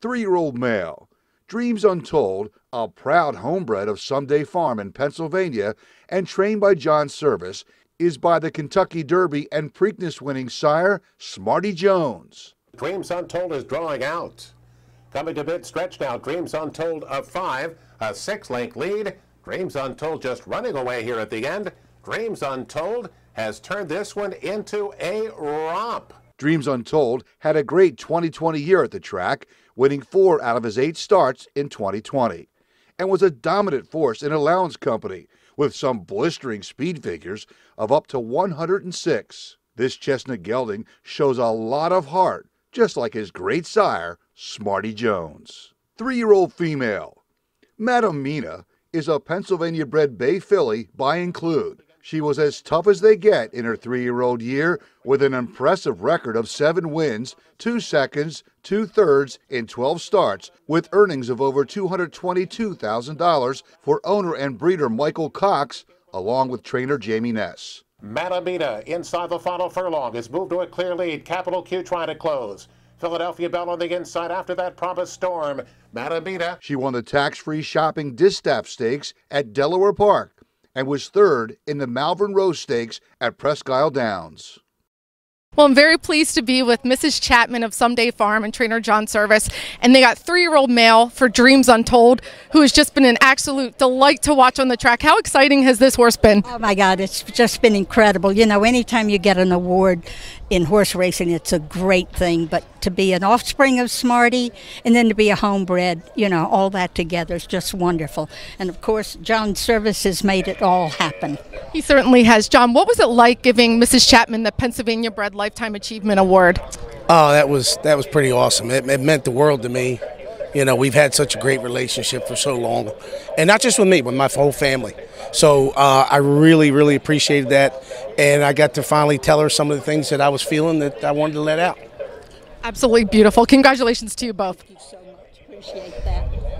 three year old male. Dreams Untold, a proud homebred of Someday Farm in Pennsylvania and trained by John Service, is by the Kentucky Derby and Preakness winning sire, Smarty Jones. Dreams Untold is drawing out. Coming to bid stretch now, Dreams Untold of five, a six length lead. Dreams Untold just running away here at the end. Dreams Untold has turned this one into a romp. Dreams Untold had a great 2020 year at the track, winning four out of his eight starts in 2020, and was a dominant force in allowance company with some blistering speed figures of up to 106. This chestnut gelding shows a lot of heart, just like his great sire, Smarty Jones. Three year old female. Madam Mina is a Pennsylvania bred Bay filly by Include she was as tough as they get in her three year old year with an impressive record of seven wins, two seconds, two thirds, and 12 starts, with earnings of over $222,000 for owner and breeder Michael Cox, along with trainer Jamie Ness. Matamina inside the final furlong has moved to a clear lead. Capital Q trying to close. Philadelphia Bell on the inside after that promised storm. Matamina. She won the tax free shopping distaff stakes at Delaware Park and was third in the Malvern Rose Stakes at Presque Isle Downs. Well, I'm very pleased to be with Mrs. Chapman of Someday Farm and trainer John Service. And they got three year old male for Dreams Untold, who has just been an absolute delight to watch on the track. How exciting has this horse been? Oh, my God, it's just been incredible. You know, anytime you get an award in horse racing, it's a great thing. But to be an offspring of Smarty and then to be a homebred, you know, all that together is just wonderful. And of course, John Service has made it all happen. He certainly has. John, what was it like giving Mrs. Chapman the Pennsylvania bred life? Lifetime Achievement Award? Oh, that was that was pretty awesome. It, it meant the world to me. You know, we've had such a great relationship for so long, and not just with me, but my whole family. So uh, I really, really appreciated that, and I got to finally tell her some of the things that I was feeling that I wanted to let out. Absolutely beautiful. Congratulations to you both. Thank you so much. Appreciate that.